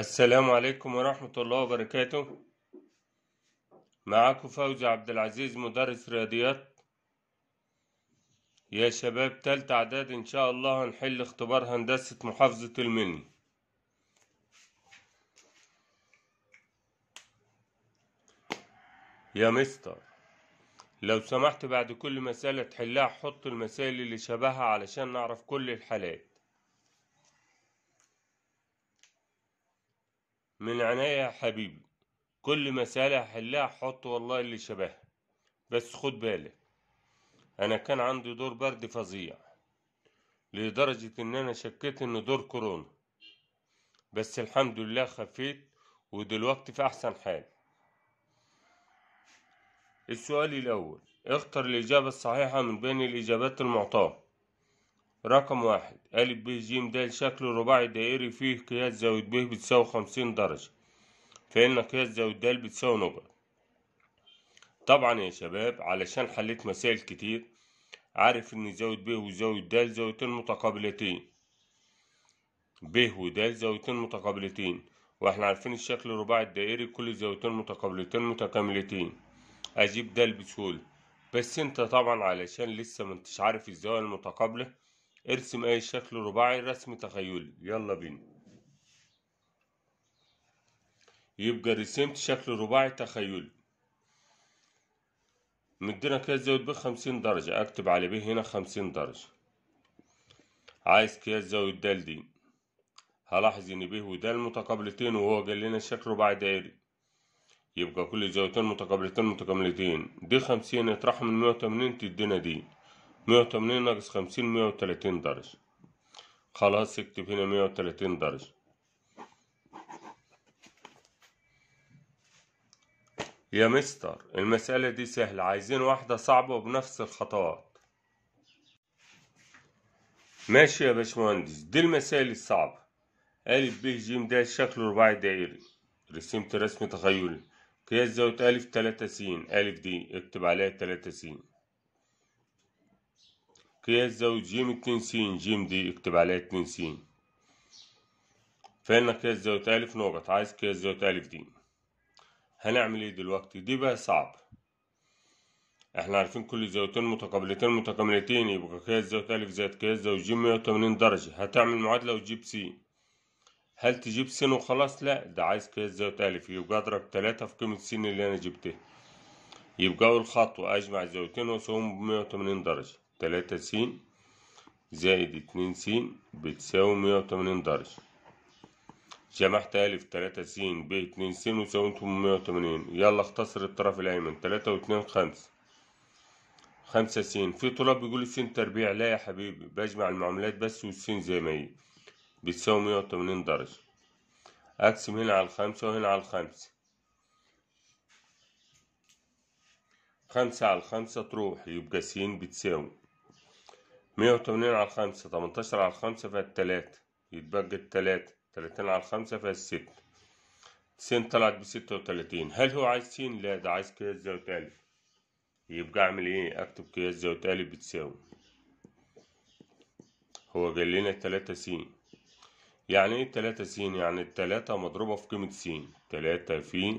السلام عليكم ورحمة الله وبركاته معاكم فوزي عبد العزيز مدرس رياضيات يا شباب تالتة اعداد ان شاء الله هنحل اختبار هندسة محافظة المني يا مستر لو سمحت بعد كل مسألة تحلها حط المسائل اللي شبهها علشان نعرف كل الحالات من عناية يا حبيبي كل مسألة هحلها حط والله اللي شبهها بس خد بالك أنا كان عندي دور برد فظيع لدرجة إن أنا شكيت إن دور كورونا بس الحمد لله خفيت ودلوقتي في أحسن حال السؤال الأول اختر الإجابة الصحيحة من بين الإجابات المعطاة رقم واحد ألف ب ج د شكل رباعي دائري فيه قياس زاوية ب بتساوي خمسين درجة فإن قياس زاوية د بتساوي نقطة طبعا يا شباب علشان حليت مسائل كتير عارف إن زاوية ب وزاوية د زاويتين متقابلتين ب ود زاويتين متقابلتين واحنا عارفين الشكل الرباعي الدائري كل زاويتين متقابلتين متكاملتين أجيب د بسهولة بس انت طبعا علشان لسه منتش عارف الزاوية المتقابلة ارسم أي شكل رباعي رسم تخيلي يلا بينا يبقى رسمت شكل رباعي تخيلي مدينا كيس زاوية ب خمسين درجة أكتب على ب هنا خمسين درجة عايز كيس زاوية د دي هلاحظ إن ب ود متقابلتين وهو قال لنا شكل رباعي دائري يبقى كل زاويتين متقابلتين متكاملتين دي خمسين اطرحها من مية وتمانين تدينا دي 180 ناقص 50 130 درجة خلاص اكتب هنا 130 درجة يا مستر المسألة دي سهلة عايزين واحدة صعبة وبنفس الخطوات ماشي يا باشمهندس دي المسائل الصعبة ا ب ج د شكل رباعي دائري رسمت رسم تخيلي قياس زاوية ا تلاتة س ا دي اكتب عليها تلاتة س قياس زاوية ج اتنين س ج دي اكتب عليها اتنين س فقالنا قياس زاوية ألف نقط عايز قياس زاوية ألف دي هنعمل ايه دلوقتي دي بقى صعب احنا عارفين كل زاويتين متقابلتين متكاملتين يبقى قياس زاوية ألف زائد قياس زاوية ج وتمانين درجة هتعمل معادلة وتجيب سين هل تجيب سين وخلاص لا ده عايز قياس زاوية ألف يبقى أضرب تلاتة في قيمة سين اللي أنا جبتها يبقى أول خطوة أجمع الزاويتين وأساويهم بمية وتمانين درجة تلاتة س زائد اتنين س بتساوي مية وتمانين درجة جمعت ألف تلاتة س ب اتنين س وساوي مية وتمانين يلا اختصر الطرف الأيمن تلاتة واتنين خمسة خمسة س في طلاب بيقول س تربيع لا يا حبيبي بجمع المعاملات بس والس زي ما هي بتساوي مية وتمانين درجة أقسم هنا على الخمسة وهنا على الخمسة خمسة على الخمسة تروح يبقى س بتساوي مية وتمانين على 5 تمنتاشر على 5 فيها التلاتة يتبقى تلاتة تلاتين على 5 فيها 6 سين طلعت بستة وتلاتين هل هو عايز سين؟ لا ده عايز قياس زاوية ألف يبقى أعمل إيه؟ أكتب قياس زاوية ألف بتساوي هو قال لنا 3 سين يعني إيه تلاتة سين؟ يعني 3 سين تلاتة في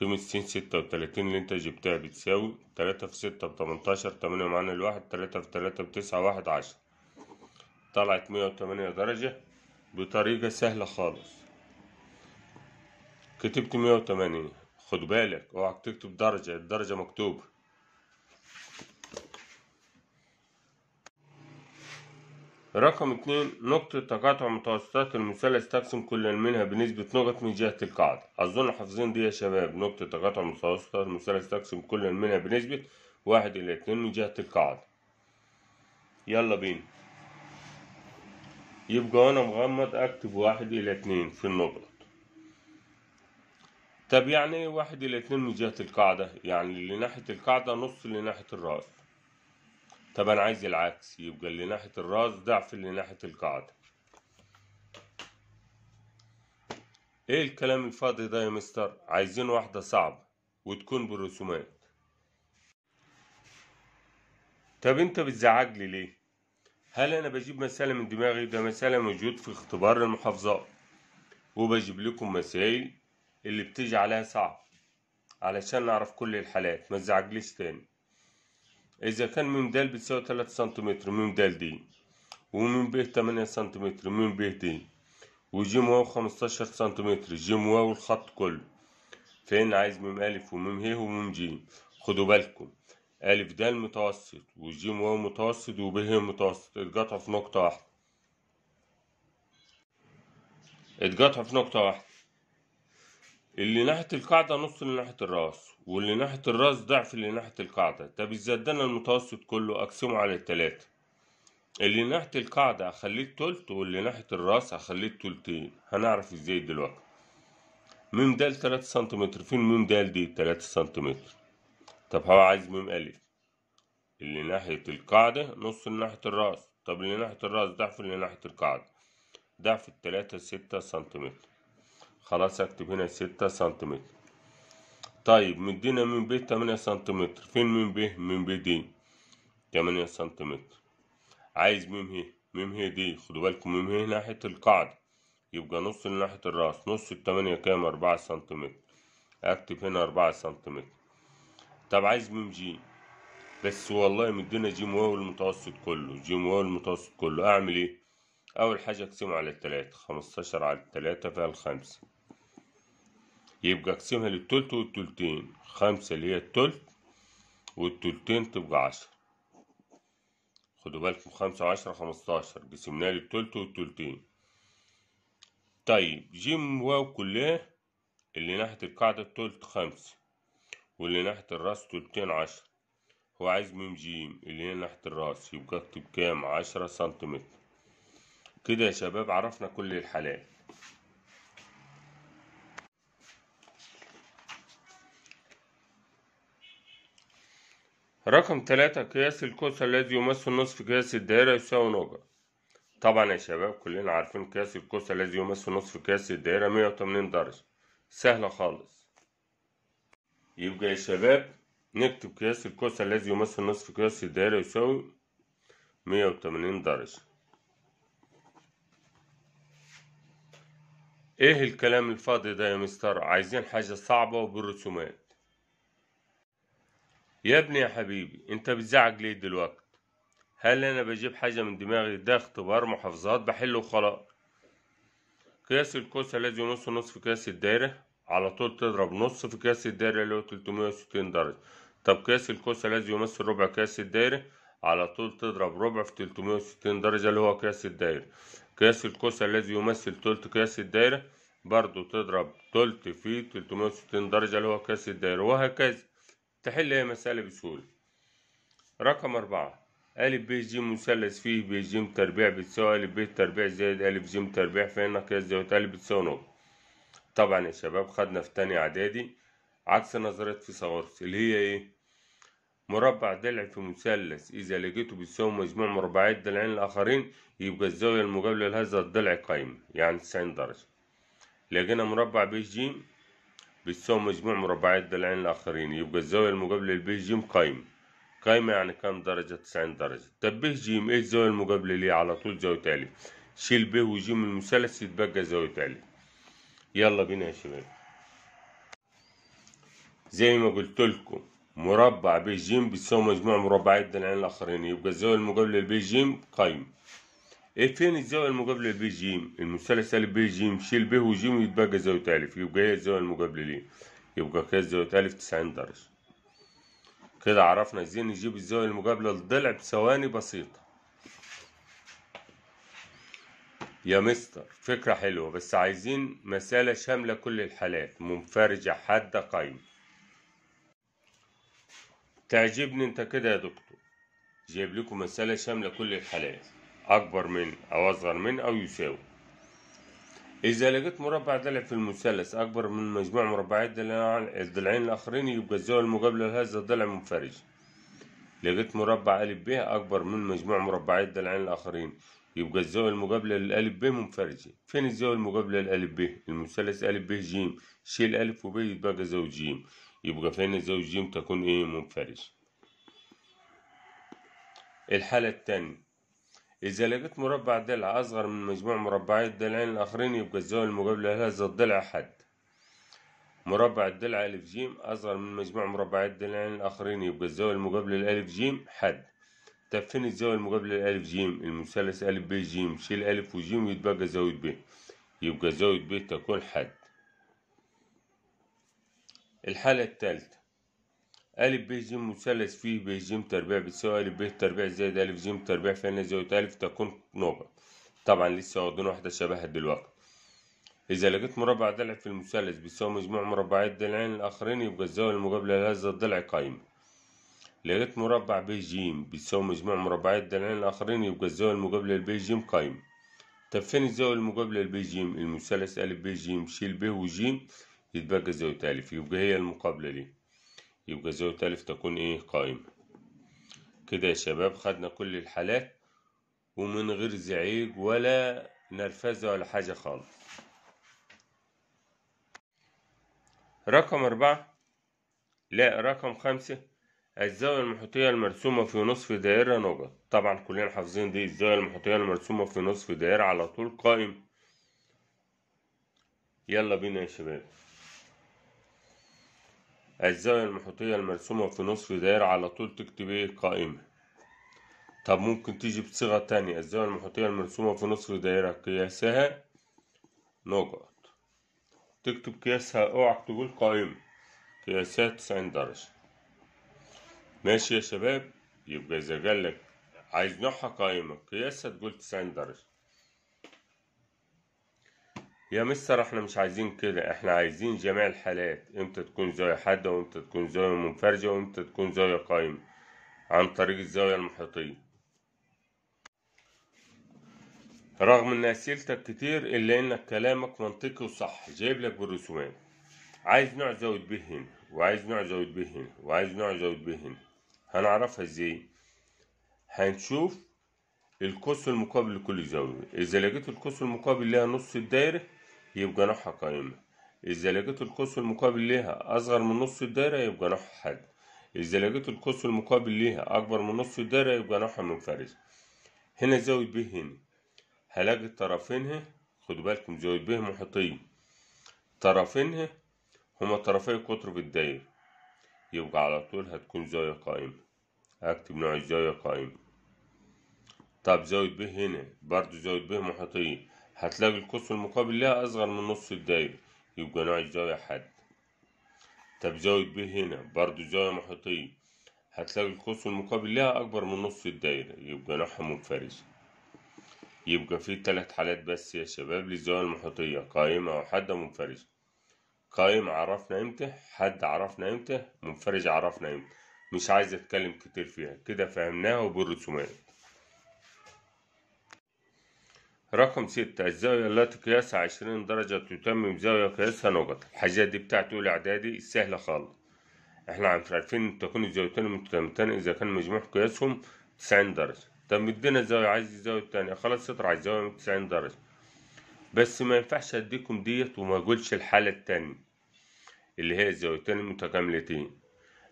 قيمة س ستة وتلاتين اللي انت جبتها بتساوي تلاتة في ستة بتمنتاشر تمانية معانا الواحد تلاتة في تلاتة بتسعة واحد عشر طلعت مية وتمانية درجة بطريقة سهلة خالص كتبت مية وتمانية خد بالك اوعك تكتب درجة الدرجة مكتوبة رقم اتنين نقطة تقاطع متوسطات المثلث تقسم كل منها بنسبة نقط من جهة القاعدة أظن حافظين دي يا شباب نقطة تقاطع متوسطات المثلث تقسم كل منها بنسبة واحد إلى اتنين من جهة القاعدة يلا بينا يبقى وأنا مغمض أكتب واحد إلى اتنين في النقط طب يعني ايه واحد إلى اتنين من جهة القاعدة؟ يعني اللي ناحية القاعدة نص اللي ناحية الرأس طب انا عايز العكس يبقى اللي ناحيه الراس ضعف اللي ناحيه القاعده ايه الكلام الفاضي ده يا مستر عايزين واحده صعبه وتكون بالرسومات طب انت بتزعجلي ليه هل انا بجيب مسألة من دماغي ده مسألة موجود في اختبار المحافظات وبجيب لكم مسائل اللي بتيجي عليها صعب علشان نعرف كل الحالات ما تزعجليش تاني إذا كان م د بتساوي تلاتة سنتيمتر م د دي وم ب تمانية سنتيمتر م ب دي وجيم واو خمستاشر سنتيمتر جيم واو الخط كله فين عايز ميم أ وميم ه وميم ج خدوا بالكم أ د متوسط وجيم واو متوسط وب ه متوسط اتقطعوا في نقطة واحدة اتقطعوا في نقطة واحدة اللي ناحية القاعدة نص اللي ناحية الراس واللي ناحية الراس ضعف اللي ناحية القاعدة طب الزدان المتوسط كله أقسمه على التلاتة اللي ناحية القاعدة أخليه تلت واللي ناحية الراس أخليه تلتين هنعرف ازاي دلوقتي ميم د تلاتة سنتيمتر فين ميم د دي تلاتة سنتيمتر طب هو عايز ميم ألف اللي ناحية القاعدة نص اللي ناحية الراس طب اللي ناحية الراس ضعف اللي ناحية القاعدة ضعف التلاتة ستة سنتيمتر خلاص اكتب هنا ستة سنتيمتر طيب مدينا من ب تمانية سنتيمتر فين من ب من ب دي تمانية سنتيمتر عايز م هي م هي دي خدوا بالكم م هي ناحية القاعدة يبقى نص ناحية الراس نص التمانية كام أربعة سنتيمتر أكتب هنا أربعة سنتيمتر طب عايز م ج بس والله مدينا ج واو المتوسط كله ج واو المتوسط كله أعمل إيه؟ أول حاجة أقسمه على التلاتة خمستاشر على التلاتة فيها الخمسة يبقى اقسمها للتلت والتلتين خمسة اللي هي التلت والتلتين تبقى عشرة خدوا بالكم خمسة وعشرة خمستاشر قسمناها للتلت والتلتين طيب جيم واو كلها اللي ناحية القاعدة التلت خمسة واللي ناحية الراس تلتين عشرة هو عايز ميم جيم اللي هي ناحية الراس يبقى اكتب كام عشرة سنتيمتر كده يا شباب عرفنا كل الحالات رقم تلاتة قياس الكوسة الذي يمثل نصف قياس الدائرة يساوي نقطة طبعا يا شباب كلنا عارفين قياس الكوسة الذي يمثل نصف قياس الدائرة مية وتمانين درجة سهلة خالص يبقى يا شباب نكتب قياس الكوسة الذي يمثل نصف قياس الدائرة يساوي مية وتمانين درجة ايه الكلام الفاضي ده يا مستر عايزين حاجة صعبة وبالرسومات يا ابني يا حبيبي انت بتزعج ليه دلوقتي هل انا بجيب حاجة من دماغي ده اختبار محافظات بحله وخلاص قياس الكوسة الذي ينص نص في قياس الدايرة على طول تضرب نص في قياس الدايرة اللي هو 360 درجة طب قياس الكوسة الذي يمثل ربع قياس الدايرة على طول تضرب ربع في 360 درجة اللي هو قياس الدايرة قياس الكوسة الذي يمثل تلت قياس الدايرة برضو تضرب تلت في 360 درجة اللي هو قياس الدايرة وهكذا تحل أي مسألة بسهولة رقم أربعة أ ب ج مثلث فيه ب ج تربيع بتساوي أ ب تربيع زائد أ ج تربيع فإن قياس زائد أ بتساوي نقطة طبعا يا شباب خدنا في تاني إعدادي عكس نظرية فيثاغورس اللي هي إيه؟ مربع ضلع في مثلث إذا لقيته بتساوي مجموع مربعات ضلعين الآخرين يبقى الزاوية المقابلة لهذا الضلع قائمة يعني تسعين درجة لقينا مربع ب ج بتساوي مجموع مربعات ضلعين الآخرين يبقى الزاوية المقابلة لبي جيم قايمة قايمة يعني كام درجة تسعين درجة طب بي جيم ايه الزاوية المقابلة ليه على طول زاوية ألف شيل ب وجيم المثلث يتبقى زاوية ألف يلا بينا يا شباب زي ما قلتلكم مربع بي جيم بتساوي مجموع مربعات ضلعين الآخرين يبقى الزاوية المقابلة لبي جيم قايمة فين الزاوية المقابلة ب جيم المثلث ب جيم شيل ب وجيم يتبقى زاوية ألف يبقى هي الزاوية المقابلة ليه يبقى كده زاوية ألف تسعين درجة كده عرفنا ازاي نجيب الزاوية المقابلة لضلع بثواني بسيطة يا مستر فكرة حلوة بس عايزين مسألة شاملة كل الحالات منفرجة حادة قايمة تعجبني انت كده يا دكتور جايب لكم مسألة شاملة كل الحالات أكبر من أو أصغر من أو يساوي إذا لقيت مربع ضلع في المثلث أكبر من مجموع مربعات الضلعين الآخرين يبقى الزاوية المقابلة لهذا الضلع منفرجة لقيت مربع أ ب أكبر من مجموع مربعات الضلعين الآخرين يبقى الزاوية المقابلة للألف ب منفرجة فين الزاوية المقابلة لأ ب المثلث أ ب ج شيل أ و ب يتبقى زاوية ج يبقى فين زاوية ج تكون إيه منفرجة الحالة التانية إذا لقيت مربع ضلع أصغر من مجموع مربعات الضلعين الآخرين يبقى الزاوية المقابلة لهذا الضلع حد مربع الضلع ألف جيم أصغر من مجموع مربعات الضلعين الآخرين يبقى الزاوية المقابلة لألف جيم حد طب فين الزاوية المقابلة لألف جيم المثلث ألف ب جيم شيل ألف وجيم ويتبقى زاوية ب يبقى زاوية ب تكون حد الحالة الثالثة ألف ب ج مثلث فيه ب ج تربيع بتساوي ألف ب تربيع زائد ألف ج تربيع فإن زاوية ألف تكون نقطة طبعا لسه واخدين واحدة شبهها دلوقتي إذا لقيت مربع ضلع في المثلث بيساوي مجموع مربعات ضلعين الآخرين يبقى الزاوية المقابلة لهذا الضلع قائمة لقيت مربع ب ج بيساوي مجموع مربعات ضلعين الآخرين يبقى الزاوية المقابلة لب ج قائمة طب فين الزاوية المقابلة لب ج المثلث أ ب ج شيل ب و ج يتبقى زاوية أ يبقى هي المقابلة ليه يبقى زاوية ألف تكون إيه قائمة كده يا شباب خدنا كل الحالات ومن غير زعيج ولا نرفزة ولا حاجة خالص رقم أربعة لا رقم خمسة الزاوية المحيطية المرسومة في نصف دائرة نقط طبعا كلنا حافظين دي الزاوية المحيطية المرسومة في نصف دائرة على طول قائم يلا بينا يا شباب الزاوية المحيطية المرسومة في نصف دايرة على طول تكتب ايه قائمة طب ممكن تيجي بصيغة تانية الزاوية المحيطية المرسومة في نصف دايرة قياسها نقط تكتب قياسها اوعى تقول قائمة قياسها تسعين درجة ماشي يا شباب يبقى إذا قالك عايز نوعها قائمة قياسها تقول تسعين درجة يا مستر احنا مش عايزين كده احنا عايزين جميع الحالات امتى تكون زاوية حادة وامتى تكون زاوية منفرجة وامتى تكون زاوية قائمة عن طريق الزاوية المحيطية رغم ان اسئلتك كتير الا انك كلامك منطقي وصح جايب لك بالرسومات عايز نوع زاوية به هنا وعايز نوع زاوية به هنا وعايز نوع زاوية به هنا هنعرفها ازاي هنشوف القوس المقابل لكل زاوية إذا لقيت القوس المقابل ليها نص الدايرة يبقى نوعها قائمة إذا لقيت القوس المقابل ليها أصغر من نص الدايرة يبقى نوعها حاد إذا لقيت القوس المقابل ليها أكبر من نص الدايرة يبقى نوعها منفرد هنا زاوية ب هنا هلاقي الطرفين طرفينها خدوا بالكم زاوية ب طرفين طرفينها هما طرفي قطر بالدايرة يبقى على طول هتكون زاوية قائمة أكتب نوع الزاوية قائمة طب زاوية ب هنا برضو زاوية ب محيطين هتلاقي القوس المقابل لها أصغر من نص الدايرة يبقى نوع الزاوية حد طب زاوية ب هنا برضو زاوية محيطية هتلاقي القوس المقابل لها أكبر من نص الدايرة يبقى نوعها منفرجة يبقى في تلات حالات بس يا شباب للزاوية المحيطية قائمة أو حادة منفرجة قائمة عرفنا امتى حد عرفنا امتى منفرج عرفنا امتى مش عايز اتكلم كتير فيها كده فهمناها وبالرسومات رقم ستة الزاوية التي قياسها عشرين درجة تتمم زاوية قياسها نقط الحاجات دي بتاعت أولى إعدادي سهلة خالص احنا عارفين عارفين تكون الزاويتين متكاملتين إذا كان مجموع قياسهم تسعين درجة طب مدينا زاوية عايز الزاوية التانية خلاص سطر على الزاوية من تسعين درجة بس ما ينفعش أديكم ديت وما أقولش الحالة التانية اللي هي الزاويتين المتكاملتين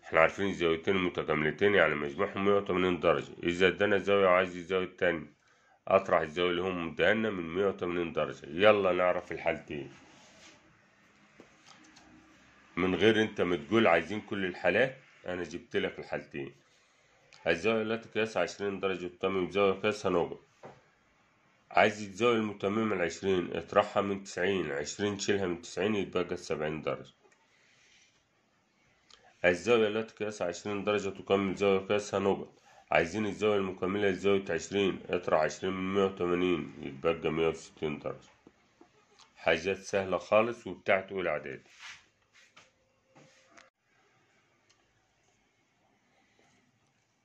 احنا عارفين الزاويتين المتكاملتين يعني مجموعهم مية وتمانين درجة إذا ادانا زاوية وعايز الزاوية التانية أطرح الزاوية اللي هو مدهنة من 180 درجة يلا نعرف الحالتين من غير انت ما تقول عايزين كل الحالات انا جبت لك الحالتين الزاوية لا تقياس عشرين درجة وتمام زاوية قياسها نقط عايز الزاوية المتممة العشرين اطرحها من تسعين عشرين شيلها من تسعين يتبقى سبعين درجة الزاوية التي تقياسها عشرين درجة تكمل زاوية قياسها نقط عايزين الزاوية المكملة لزاوية عشرين اطرح عشرين من مية وتمانين يتبقى مية وستين درجة حاجات سهلة خالص وبتاعت أولى إعدادي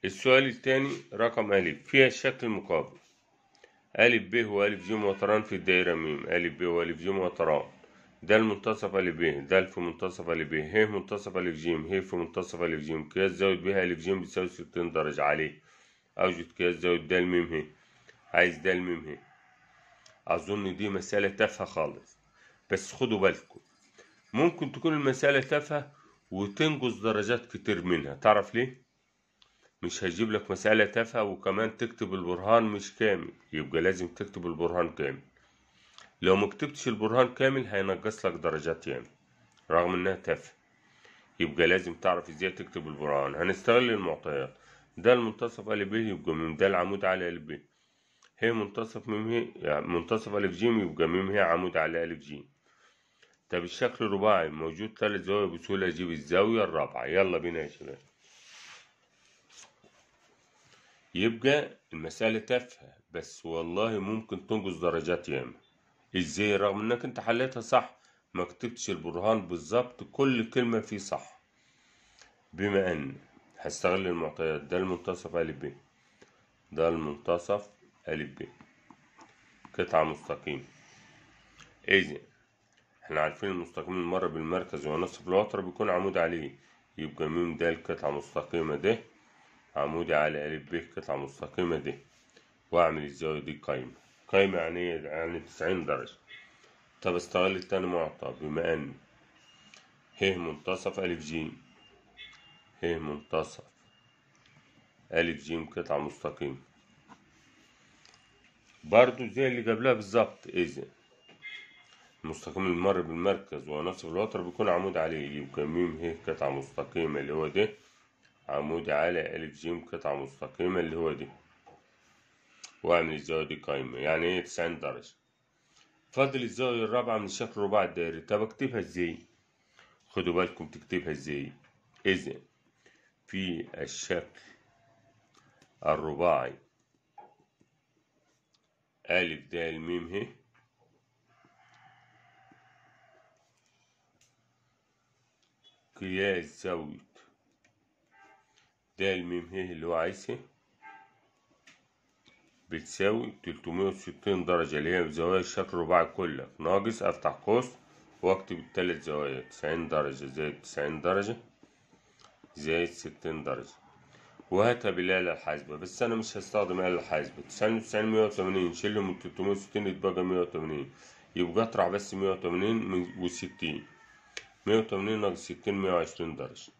السؤال التاني رقم أ فيها الشكل المقابل أ ب وأ ج وتران في الدائرة م أ ب وأ ج وتران د المنتصفة ب د في منتصف منتصفة ب ه ألف ج ه في منتصف ألف لج قياس زاوية بها ج بتساوي ستين درجة عليه أوجد قياس زاوية د م ه عايز د م ه أظن دي مسألة تافهة خالص بس خدوا بالكم ممكن تكون المسألة تافهة وتنقص درجات كتير منها تعرف ليه؟ مش هجيب لك مسألة تافهة وكمان تكتب البرهان مش كامل يبقى لازم تكتب البرهان كامل لو مكتبتش البرهان كامل هينقص لك درجات ياما رغم انها تافهه يبقى لازم تعرف ازاي تكتب البرهان هنستغل المعطيات ده المنتصف ا ب يبقى م ده العمود على ا ب هي منتصف م هي يعني منتصف ا ج يبقى م هي عمود على ا ج طب الشكل رباعي موجود ثلاث زوايا بسهولة أجيب الزاوية الرابعة يلا بينا يا شباب يبقى المسألة تافهة بس والله ممكن تنقص درجات ياما ازاي رغم انك انت حليتها صح ما كتبتش البرهان بالظبط كل كلمة فيه صح بما ان هستغل المعطيات ده المنتصف ا ب ده المنتصف ا ب قطعة مستقيم اذا احنا عارفين المستقيم المرة بالمركز ونصف الوتر بيكون عمود عليه يبقى م د قطعة مستقيمة ده عمودي على ا ب قطعة مستقيمة ده واعمل الزاوية دي قايمة قايمة يعني إيه؟ تسعين درجة طب استغل التاني معطى بما أن ه منتصف ألف جيم ه منتصف ألف جيم قطعة مستقيمة برضو زي اللي قبلها بالظبط إذا إيه المستقيم اللي مر بالمركز وهو نفس الوتر بيكون عمود عليه يبقى م ه قطعة مستقيمة اللي هو ده عمود على ألف جيم قطعة مستقيمة اللي هو ده واعمل الزاوية دي قايمة يعني ايه تسعين درجة فاضل الزاوية الرابعة من الشكل الرباعي الدائري طب اكتبها ازاي خدوا بالكم تكتبها ازاي اذا في الشكل الرباعي ألف د م ه قياس زاوية د م ه اللي هو عايزها بتساوي 360 درجة اللي هي زوايا الشكل الرباعي كله ناقص أفتح قوس وأكتب التلات زوايا تسعين درجة زائد تسعين درجة زائد ستين درجة وهاتها بالآلة الحاسبة بس أنا مش هستخدم آلة الحاسبة تسعين وتسعين مية وتمانين شيلهم من تلتمية وستين يتبقى مية وتمانين يبقى أطرح بس مية وتمانين وستين مية وتمانين ناقص ستين مية وعشرين درجة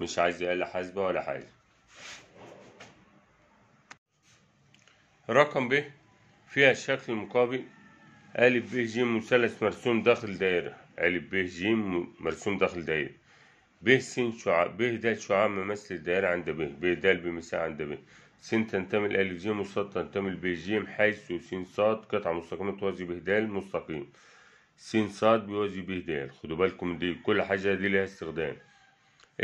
مش عايز آلة حاسبة ولا حاجة رقم ب فيها الشكل المقابل أ ب ج مثلث مرسوم داخل دائرة أ ب ج مرسوم داخل دائرة ب س شعاع ب د شعاع ممثل الدائرة عند ب ب د بمساحه عند ب س تنتمي لأ ج وص تنتمي ب ج حيث س ص قطعة مستقيمة توازي ب د مستقيم س ص بيوازي د خدوا بالكم دي كل حاجة دي لها استخدام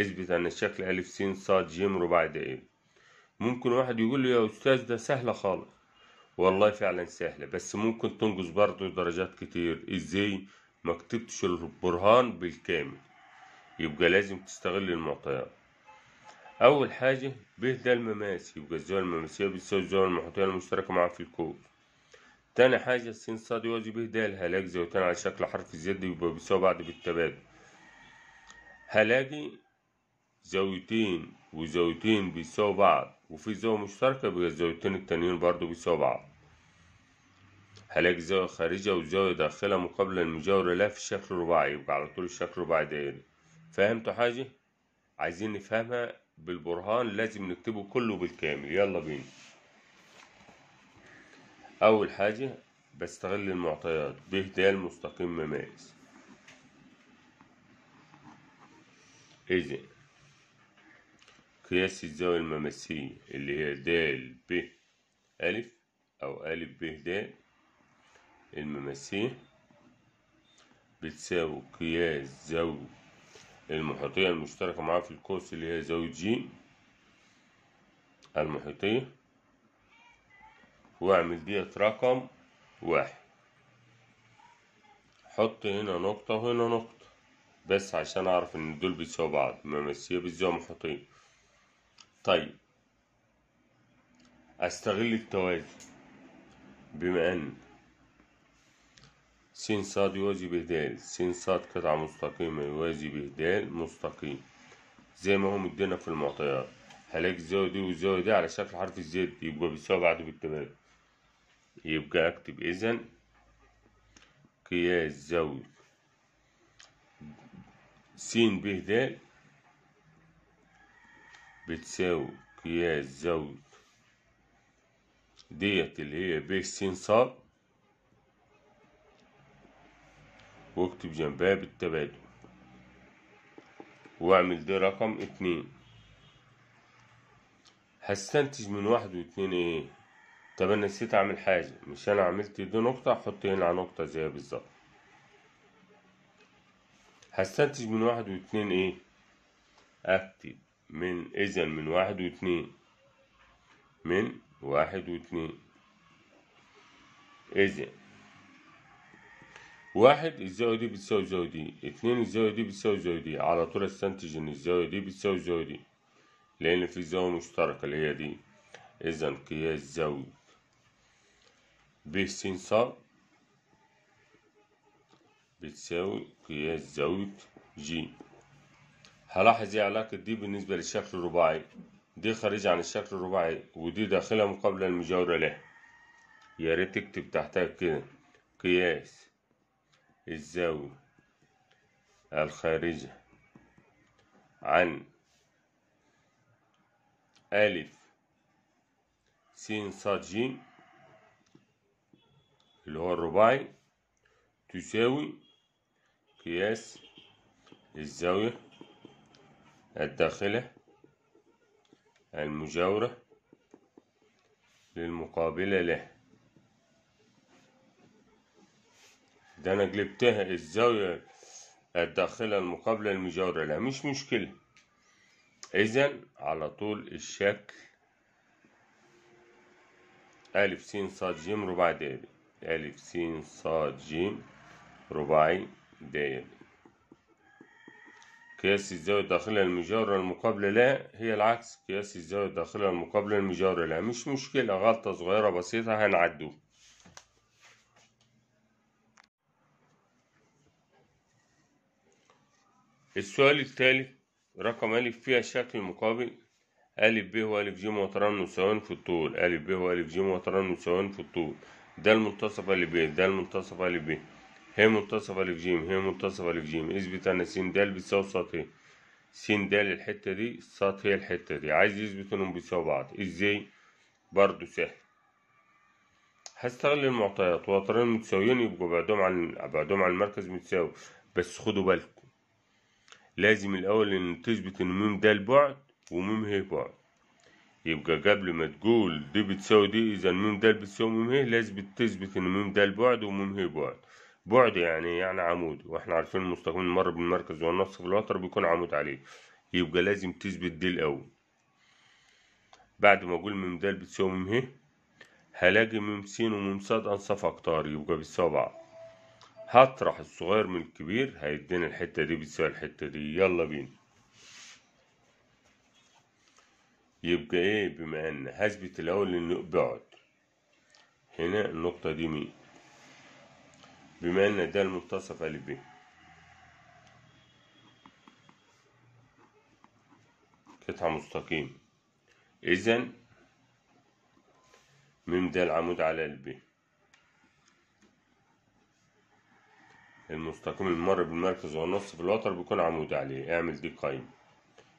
اثبت أن الشكل أ س ص ج رباعي دائري ممكن واحد يقول لي يا أستاذ ده سهلة خالص والله فعلا سهلة بس ممكن تنقص برضه درجات كتير ازاي ما كتبتش البرهان بالكامل يبقى لازم تستغل المعطيات اول حاجة ب ده المماس يبقى الزاوية المماسية بتساوي الزاوية المحيطية المشتركة معاه في الكوب تاني حاجة س ص يوازي ب ده الهلاك زاويتين على شكل حرف الزد يبقى بيساوي بعض بالتبادل هلاقي زاويتين وزاويتين بيساووا بعض وفي زاوية مشتركة يبقى الزاويتين التانيين برضو بيساووا بعض هلاقي زاوية خارجة وزاوية داخلة مقابلة المجاورة لها في الشكل الرباعي يبقى على طول الشكل الرباعي دايرة فهمتوا حاجة؟ عايزين نفهمها بالبرهان لازم نكتبه كله بالكامل يلا بينا أول حاجة بستغل المعطيات ب د مستقيم مماس إذن قياس الزاوية المماسية اللي هي د ب أ أو أ ب د المماسية بتساوي قياس زاوية المحيطية المشتركة معاه في القوس اللي هي زاوية ج المحيطية وأعمل ديت رقم واحد حط هنا نقطة وهنا نقطة بس عشان أعرف إن دول بيساووا بعض مماسية بالزاوية المحيطية طيب أستغل التوازي بما أن س ص يوازي ب د س ص قطعة مستقيمة يوازي ب د مستقيم زي ما هو مدينا في المعطيات هلاقي الزاوية دي والزاوية دي على شكل حرف الزد يبقى بيساوي بعده بالتمام يبقى أكتب إذا قياس زاوية س ب د بتساوي قياس زاوية ديت اللي هي بيس س ص واكتب جنبها بالتبادل واعمل ده رقم اتنين هستنتج من واحد واتنين ايه طب انا نسيت اعمل حاجة مش انا عملت دي نقطة احط هنا نقطة زيها بالظبط هستنتج من واحد واتنين ايه اكتب من إذا من واحد واتنين من واحد واتنين إذا واحد الزاوية دي بتساوي الزاوية دي اتنين الزاوية دي بتساوي الزاوية دي على طول استنتج إن الزاوية دي بتساوي الزاوية دي لأن في زاوية مشتركة اللي هي دي إذا قياس زاوية ب س ص بتساوي قياس زاوية ج هلاحظ ايه علاقة دي بالنسبة للشكل الرباعي دي خارجة عن الشكل الرباعي ودي داخلة مقابلة المجاورة له يا ريت تكتب تحتها كده قياس الزاوية الخارجة عن ألف س ص ج اللي هو الرباعي تساوي قياس الزاوية الداخلة المجاورة للمقابلة له ده أنا جلبتها الزاوية الداخلة المقابلة المجاورة لها مش مشكلة إذا على طول الشكل ألف س ص ج رباعي دائري ألف س ص ج رباعي دائري قياس الزاوية الداخلية المجاورة المقابلة لا هي العكس قياس الزاوية الداخلية المقابلة المجاورة لا مش مشكلة غلطة صغيرة بسيطة هنعدوه السؤال الثالث رقم ألف فيها شكل مقابل ألف ب وألف ج متران مساويان في الطول ألف ب وألف ج متران مساويان في الطول ده المنتصف ألف ب ده المنتصف ألف ب ه منتصف الف ج ه منتصف الف ج اثبت ان س د بتساوي ص سطحين س د الحته دي ص هي الحته دي عايز يثبت انهم بيساوي بعض ازاي برضو سهل هستغل المعطيات وطرين متساويين يبقوا بعدهم عن بعدهم عن المركز متساوي بس خدوا بالكم لازم الاول ان تثبت ان م د بعد وم هي بعد يبقى قبل ما تقول دي بتساوي دي اذا م د بتساوي م ه لازم تثبت ان م د بعد وم هي بعد بعد يعني يعني عمود واحنا عارفين المستقيم المر بالمركز والنص في الوتر بيكون عمود عليه يبقى لازم تثبت دي الأول بعد ما أقول ميم دال بتساوي ميم ه هلاقي ميم س وميم ص أنصاف اكتر يبقى بتساوي بعض هطرح الصغير من الكبير هيدينا الحتة دي بتساوي الحتة دي يلا بينا يبقى ايه بما ان هثبت الاول ان بعد هنا النقطة دي مين بما ان ده المتصف ا ب قطعة مستقيم اذا م ده العمود على ال المستقيم الممر بالمركز والنص في الوتر بيكون عمود عليه اعمل دي قايمة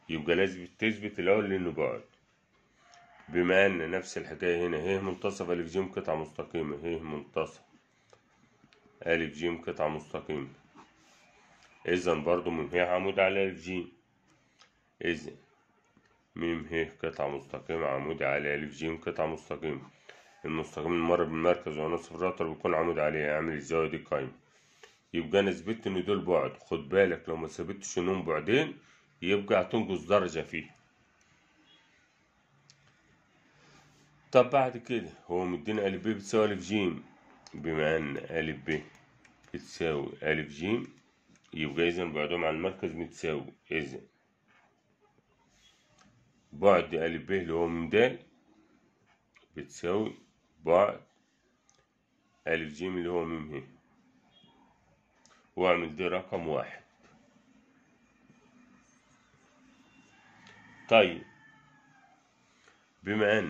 يبقى لازم تثبت الأول لأنه بعد بما أن نفس الحكاية هنا هيه منتصف الجيم قطعة مستقيمة هيه منتصف ألف جيم قطعة مستقيمة إذا برضو ميم هي عمود على ألف جيم إذا ميم هي قطعة مستقيمة عمود على ألف جيم قطعة مستقيمة المستقيم المر بالمركز ونصف الرطر بيكون عمود عليه يعمل الزاوية دي قايمة يبقى أنا ثبت إن دول بعد خد بالك لو ما ثبتش إنهم بعدين يبقى هتنقص درجة فيه طب بعد كده هو مدينا ألف ب بتساوي ألف جيم بما ان أ ب بتساوي أ ج يبقى إذا بعدهم عن المركز متساوي إذا بعد أ ب اللي هو من د بتساوي بعد أ ج اللي هو من ه وأعمل دي رقم واحد طيب بما أن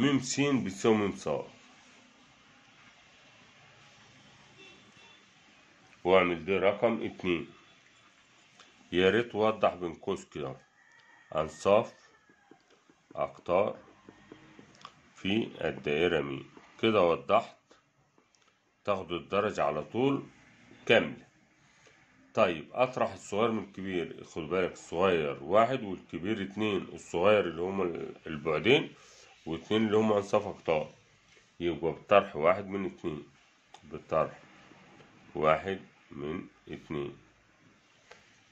ميم س بتساوي ميم ص واعمل ده رقم اتنين يا ريت توضح بين قوس كده أنصاف أقطار في الدائرة مين كده وضحت تاخد الدرجة على طول كاملة طيب أطرح الصغير من الكبير خد بالك الصغير واحد والكبير اتنين الصغير اللي هما البعدين واتنين اللي هما أنصاف أقطار يبقى بطرح واحد من اتنين بالطرح واحد من اتنين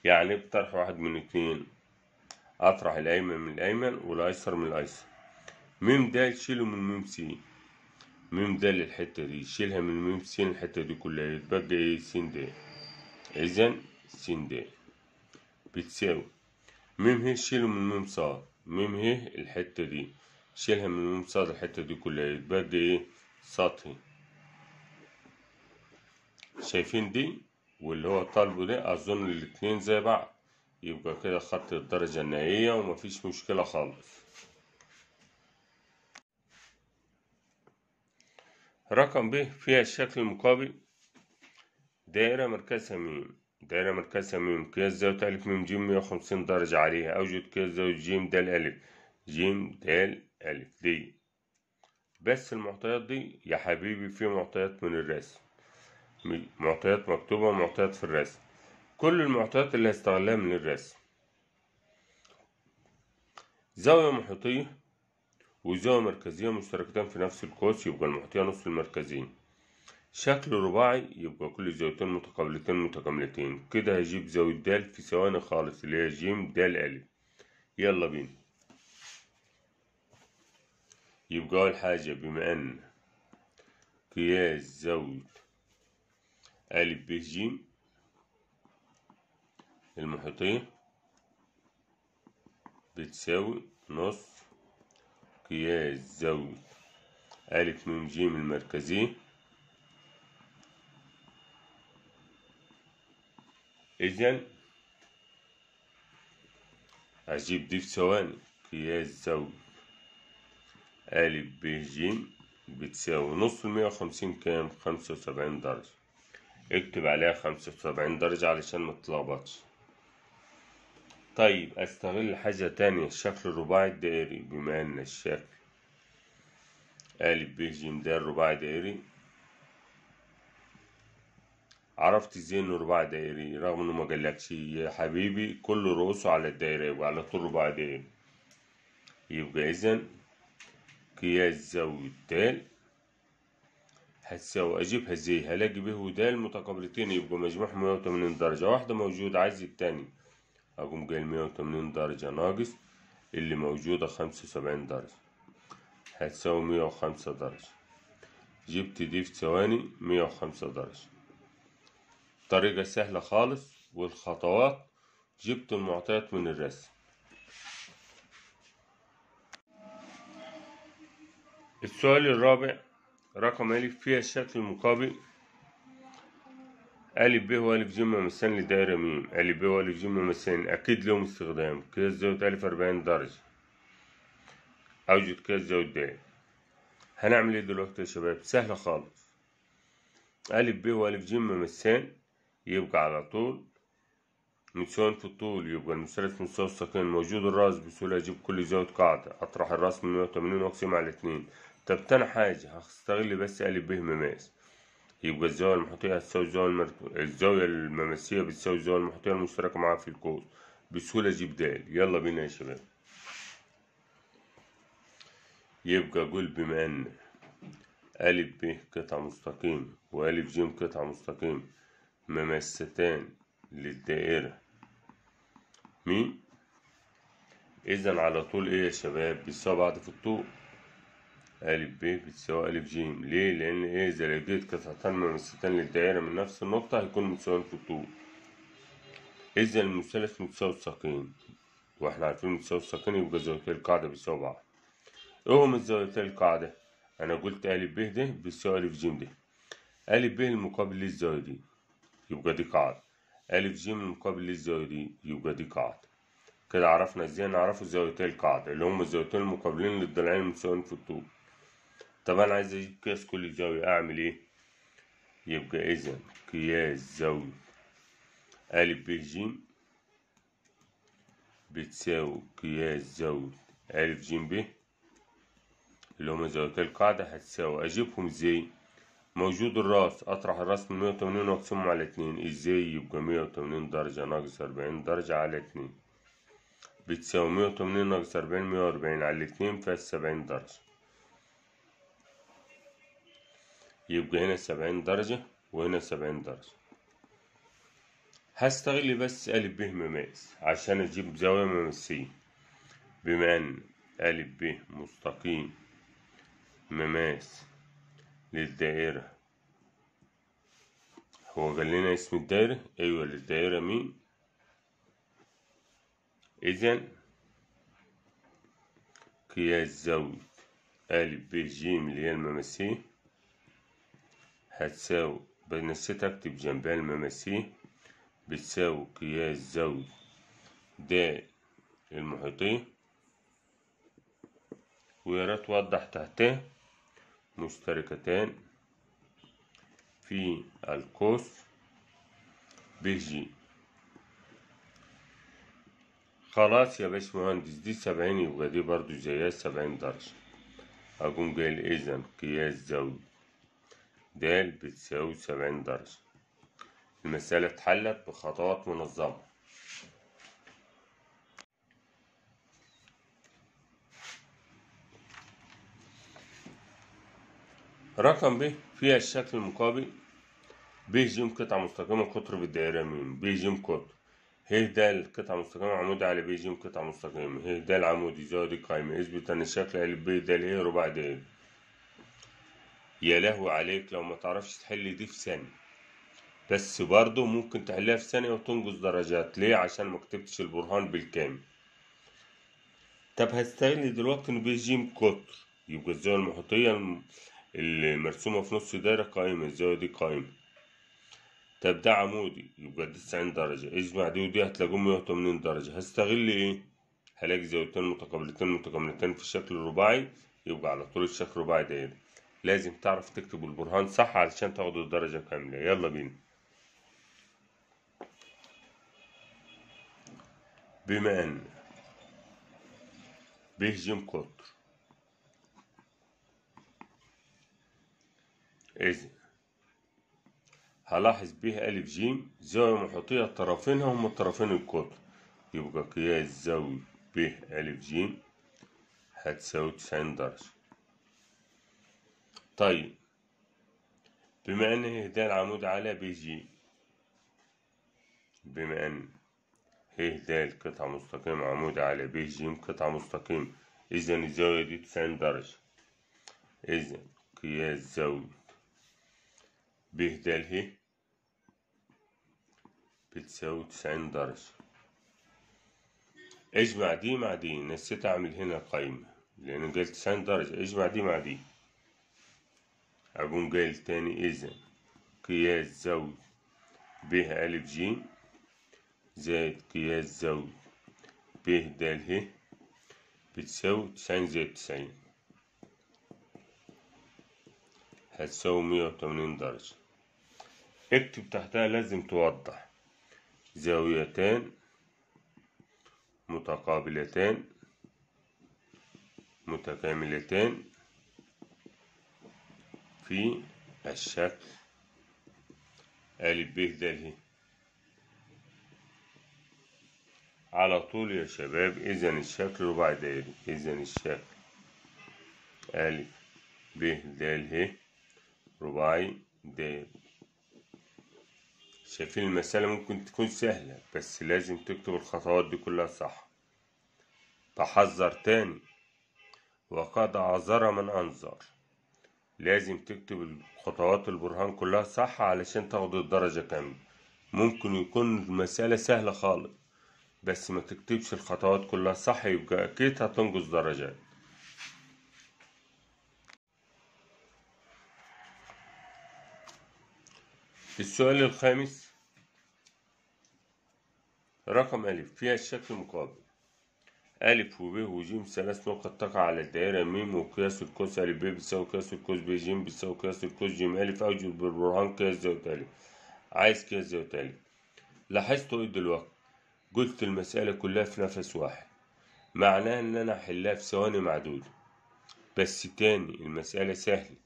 يعني بطرح واحد من اتنين أطرح الأيمن من الأيمن والأيسر من الأيسر ميم د شيله من ميم س ميم د الحتة دي شيلها من ميم س الحتة دي كلها يتبقى ايه س د إذا س د بتساوي ميم ه شيله من ميم ص ميم ه الحتة دي شيلها من ميم ص الحتة دي كلها يتبقى ايه سطحي شايفين دي واللي هو طالبه ده أظن الاتنين زي بعض يبقى كده خط الدرجة النهائية ومفيش مشكلة خالص رقم ب فيها الشكل المقابل دائرة مركزها م دائرة مركزها م قياس زاوية ألف م ج مية وخمسين درجة عليها أوجد قياس زاوية ج د ألف ج د ألف دي بس المعطيات دي يا حبيبي في معطيات من الرسم معطيات مكتوبة ومعطيات في الرسم كل المعطيات اللي هستغلها من الرسم زاوية محيطية وزاوية مركزية مشتركتان في نفس القوس يبقى المحيطية نص المركزين شكل رباعي يبقى كل زاويتين متقابلتين متكاملتين كده هجيب زاوية د في ثواني خالص اللي هي ج د ا يلا بينا يبقى أول حاجة بما أن قياس زاوية ا ب ج المحيطين بتساوي نص قياس زاوية ا م ج المركزية إذا هجيب دي في ثواني قياس زاوية ا ب ج بتساوي نص المية وخمسين كام خمسة وسبعين درجة اكتب عليها خمسة وسبعين درجة علشان ما تتلخبطش طيب استغل حاجة تانية الشكل الرباعي الدائري بما ان الشكل ا ب ج د رباعي دائري عرفت ازاي انه رباعي دائري رغم انه ما قالكش يا حبيبي كل رؤوسه على الدائرة يبقى على طول رباعي دائري يبقى اذا قياس زاوية د هسه واجيب هزيه هلاقي به وده المتقابلتين يبقوا مجموعهم 180 درجة واحدة موجودة عايز التاني اقوم جاي 180 درجة ناقص اللي موجودة 75 درجة هتساوي 105 درجة جبت دي في ثواني 105 درجة طريقة سهلة خالص والخطوات جبت المعطيات من الرسم السؤال الرابع رقم أ فيها الشكل المقابل أ ب وألف جمع مثلا لدائرة م أ ب وألف ج مثلا أكيد لهم استخدام كذا زاوية ألف أربعين درجة أوجد كذا زاوية د هنعمل ايه دلوقتي يا شباب سهلة خالص أ ب وألف ج مثلا يبقى على طول مثلا في الطول يبقى المثلث مستوى الساقين موجود الرأس بسهولة أجيب كل زاوية قاعدة أطرح الرأس من مية وتمانين وأقسم على اتنين طب تاني حاجة هستغل بس أ ب مماس يبقى الزاوية المحيطية هتساوي الزاوية المركو... الزاوية المماسية بتساوي الزاوية المحيطية المشتركة معاها في الكوس بسهولة جيب دال يلا بينا يا شباب يبقى قول بما إن أ ب قطعة مستقيمة وأ ج قطعة مستقيمة مماستان للدائرة مين؟ إذا على طول إيه يا شباب بيساوي بعض في الطول أ ب بتساوي أ ج ليه؟ لأن إيه إذا لقيت قطعتان مماثلتان للدائرة من نفس النقطة هيكونوا متساويين في الطول إذا المثلث متساوي الساقين وإحنا عارفين متساوي الساقين يبقى زاويتي القاعدة بتساوي بعض إيه هما زاويتي القاعدة؟ أنا قلت أ ب ده بتساوي أ ج ده أ ب المقابل للزاوية دي يبقى دي قاعدة أ ج المقابل للزاوية دي يبقى دي قاعدة كده عرفنا ازاي نعرف زاويتي القاعدة اللي هم الزاويتين المقابلين للضلعين المتساويين في الطول طب انا عايز اجيب قياس كل زاوية اعمل ايه يبقى اذا قياس زاوية ا ب ج بتساوي قياس زاوية ا ج ب اللي هما زاويتي القاعدة هتساوي اجيبهم ازاي موجود الراس اطرح الراس من مية وتمانين واقسمه على اتنين ازاي يبقى مية وتمانين درجة ناقص اربعين درجة على اتنين بتساوي مية وتمانين ناقص اربعين مية واربعين على اتنين سبعين درجة يبقى هنا سبعين درجة وهنا سبعين درجة هستغل بس ا ب مماس عشان اجيب زاوية مماسية بما ان ا ب مستقيم مماس للدائرة هو قال لنا اسم الدائرة ايوه للدائرة مين اذا قياس زاوية ا ب ج اللي هي المماسية هتساوي بنسيت اكتب جنبها المماسيه بتساوي قياس زاوية د المحيطين ويا ريت توضح تحتها مشتركتان في القوس ب جي خلاص يا باشمهندس دي سبعين يبقى دي برضو زيها سبعين درجة أقوم قايل إذا قياس زاوية د بتساوي سبعين درجة المسألة اتحلت بخطوات منظمة رقم ب فيها الشكل المقابل ب جيم قطعة مستقيمة قطر بالدائرة م ب جيم قطر ه د قطعة مستقيمة عمود على ب جيم قطعة مستقيمة ه د عمودي زائد قائمة اثبت أن الشكل ب د ه رباع د يا لهوي عليك لو ما تعرفش تحل دي في ثانية بس برضو ممكن تحلها في ثانية وتنقص درجات ليه عشان ما كتبتش البرهان بالكامل طب هستغل دلوقتي ان بي جيم قطر يبقى الزاوية المحيطية المرسومة في نص دايرة قائمة الزاوية دي قائمة طب ده عمودي يبقى دي تسعين درجة اجمع دي ودي هتلاقيهم مية وتمانين درجة هستغل ايه؟ هلاقي زاويتين متقابلتين متقابلتين في الشكل الرباعي يبقى على طول الشكل الرباعي دايره لازم تعرف تكتب البرهان صح علشان تاخد الدرجة كاملة يلا بينا بما أن بيهزم قطر إذن هلاحظ بيه ألف جيم زاوية محيطية طرفينها هما طرفين القطر يبقى قياس زاوية ب ألف جيم هتساوي تسعين درجة طيب بما ان ده العمود على بي جي بما ان هيدال قطعة مستقيم عمود على بي جيم قطعة مستقيم إذا الزاوية دي تسعين درجة إذا قياس زاوية بهدال هي بتساوي تسعين درجة اجمع دي مع دي نسيت أعمل هنا قايمة لأن قلت تسعين درجة اجمع دي مع دي أقوم قايل تاني إذا قياس زوج ب ألف ج زائد قياس زوج ب د ه بتساوي تسعين زائد تسعين هتساوي مية وتمانين درجة اكتب تحتها لازم توضح زاويتان متقابلتان متكاملتان في الشكل ا ب د ه على طول يا شباب إذا الشكل ربع دايري إذا الشكل ا ب د ه رباعي دايري شايفين المسألة ممكن تكون سهلة بس لازم تكتب الخطوات دي كلها صح بحذر تاني وقد عذر من أنذر لازم تكتب خطوات البرهان كلها صح علشان تاخد الدرجة كاملة ممكن يكون المسألة سهلة خالص بس ما تكتبش الخطوات كلها صح يبقى أكيد هتنقص درجات السؤال الخامس رقم ألف فيها الشكل المقابل أ ب و وج ثلاث نقط تقع على الدائرة م وقياس القوس أ ب بتساوي قياس القوس ب ج بتساوي قياس القوس ج أ أوجد بالبرهان قياس زاوية ألف عايز قياس زاوية ألف لاحظتوا إيه دلوقتي؟ قلت المسألة كلها في نفس واحد معناه إن أنا أحلها في ثواني معدودة بس تاني المسألة سهلة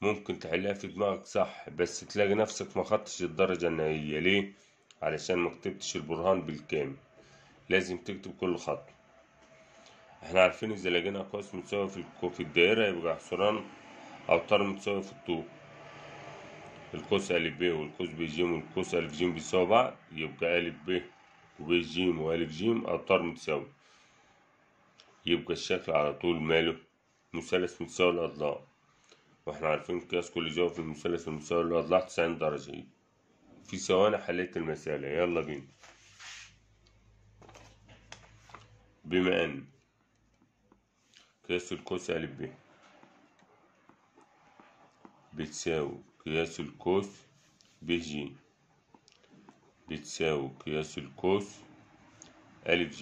ممكن تحلها في دماغك صح بس تلاقي نفسك ما خدتش الدرجة النهائية ليه؟ علشان ما كتبتش البرهان بالكامل لازم تكتب كل خط احنا عارفين اذا لقينا قوس متساوي في في الدائرة يبقى حصران اوتار متساوي في الطوب القوس ا ب والقوس ب ج والقوس ا ج بيساوي بعض يبقى ا ب وب ج و ا ج اوتار متساوي يبقى الشكل على طول ماله مثلث متساوي الاضلاع واحنا عارفين قياس كل جوهر في المثلث المتساوي الاضلاع تسعين درجة في ثواني حليت المسألة يلا بينا بما أن قياس الكوس ا ب بتساوي قياس الكوس ب ج بتساوي قياس الكوس ا ج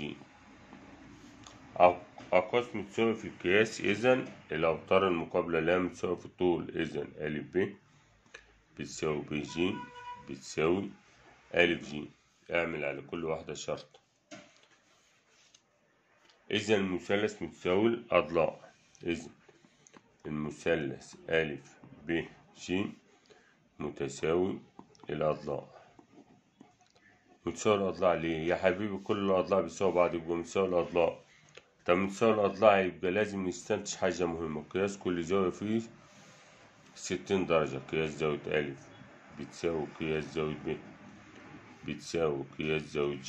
أقواس متساوي في القياس إذا الأوتار المقابلة لها متساوي في الطول إذا ا ب بتساوي ب ج بتساوي ا ج اعمل على كل واحدة شرط إذا المثلث متساوي الأضلاع إذا المثلث أ ب ش متساوي الأضلاع متساوي الأضلاع ليه؟ يا حبيبي كل الأضلاع بيساوي بعض يبقى متساوي الأضلاع طب متساوي الأضلاع يبقى لازم نستنتج حاجة مهمة قياس كل زاوية فيه ستين درجة قياس زاوية أ بتساوي قياس زاوية ب بتساوي قياس زاوية ج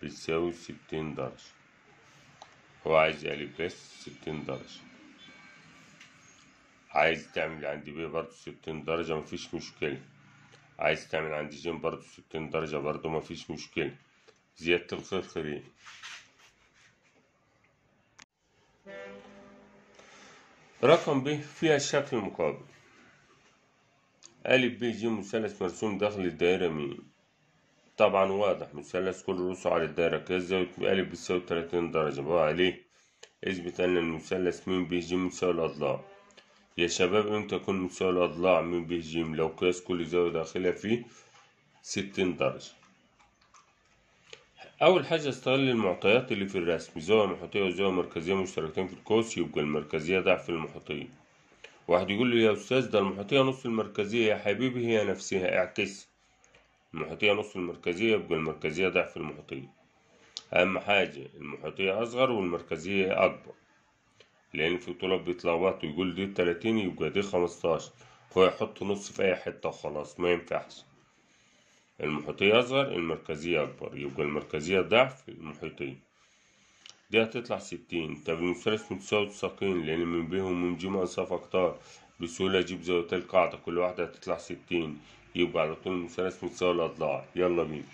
بتساوي ستين درجة هو عايز ألف بس ستين درجة عايز تعمل عندي ب برضو ستين درجة مفيش مشكلة عايز تعمل عندي جيم برضو ستين درجة برضو مفيش مشكلة زيادة الخير خيرين رقم ب فيها الشكل المقابل أ ب ج مثلث مرسوم داخل الدائرة م طبعا واضح مثلث كل رؤوسه على الدائرة كذا زاوية ا بتساوي تلاتين درجة بقى عليه اثبت أن المثلث م ب ج مساوي الأضلاع يا شباب امتى يكون مساوي الأضلاع م ب ج لو قياس كل زاوية داخلها فيه ستين درجة أول حاجة استغل المعطيات اللي في الرسم زاوية محيطية وزاوية مركزية مشتركتين في القوس يبقى المركزية ضعف المحيطية واحد يقول لي يا أستاذ ده المحيطية نص المركزية يا حبيبي هي نفسها اعكسها المحيطية نص المركزية يبقى المركزية ضعف المحيطية أهم حاجة المحيطية أصغر والمركزية أكبر لأن في طلاب بيتلخبطوا يقول دي تلاتين يبقى دي خمستاشر هو يحط نص في أي حتة وخلاص ما ينفعش المحيطية أصغر المركزية أكبر يبقى المركزية ضعف المحيطية دي هتطلع ستين طب المثلث متساوي تساقين لأن من بيهم ومن جي أنصاف أكتر بسهولة أجيب زاوية القاعدة كل واحدة هتطلع ستين يبقى على طول المثلث متساوي الأضلاع يلا بينا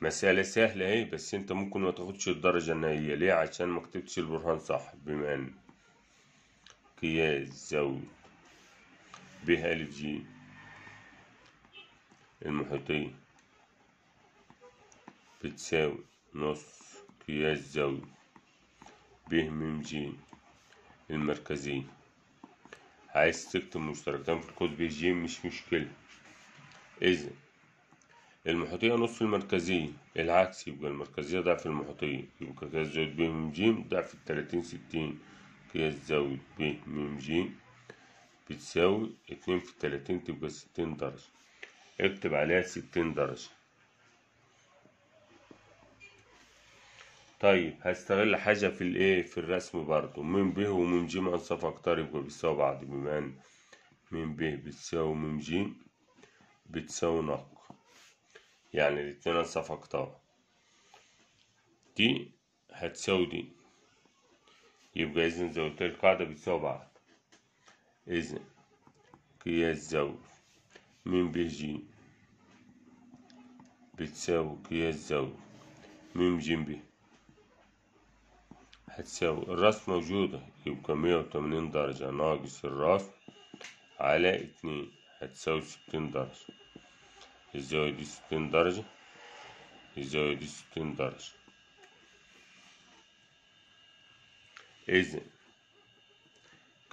مسألة سهلة اهي بس انت ممكن ما تاخدش الدرجة النهائية ليه عشان ما كتبتش البرهان صح بما ان قياس زاوية ب ألف ج المحيطية بتساوي نص قياس زاوية ب م ج المركزية عايز تكتب مشتركتين في القطب ج مش مشكلة إذا المحيطية نصف المركزية العكس يبقى المركزية ضعف المحيطية يبقى قياس زاوية ب م ج ضعف التلاتين ستين قياس زاوية ب م ج بتساوي اتنين في التلاتين تبقى ستين درجة اكتب عليها ستين درجة طيب هستغل حاجة في الايه في الرسم برضو من ب ومن أنصف انصاف اقترب وبيساوي بعض بما ان من ب بتساوي من جيم بتساوي نق يعني الاتنين انصاف اقترب دي هتساوي دي يبقى اذا زي القاعدة بتساوي بعض اذا قياس زاوية من ب جيم بتساوي قياس زاوية من جيم ب هتساوي الراس موجودة يبقى مية وتمانين درجة ناقص الراس على اتنين هتساوي ستين درجة الزاوية دي ستين درجة الزاوية دي ستين درجة إذا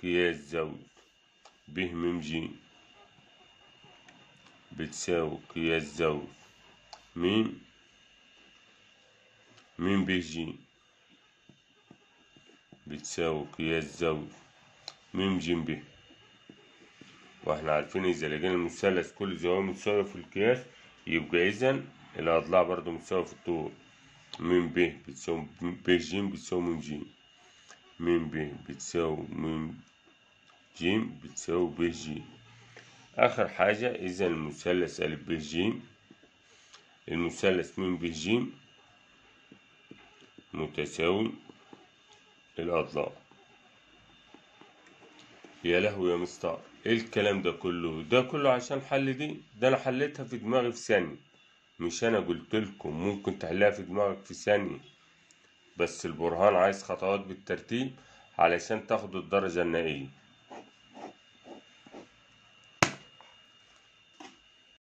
قياس زاوية ب م ج بتساوي قياس زاوية م م ب ج بتساوي قياس زاوية م ج ب واحنا عارفين اذا لقينا المثلث كل زاوية متساوية في القياس يبقى اذا الاضلاع برضو متساوية في الطول م ب بتساوي ب ج بتساوي م ج م ب بتساوي م ج بتساوي ب ج آخر حاجة إذا المثلث أ ب ج المثلث م ب ج متساوي الأضلاع يا لهوي يا مستر ايه الكلام ده كله ده كله عشان حل دي ده انا حليتها في دماغي في ثانية مش انا قلتلكم ممكن تحلها في دماغك في ثانية بس البرهان عايز خطوات بالترتيب علشان تاخد الدرجة النهائية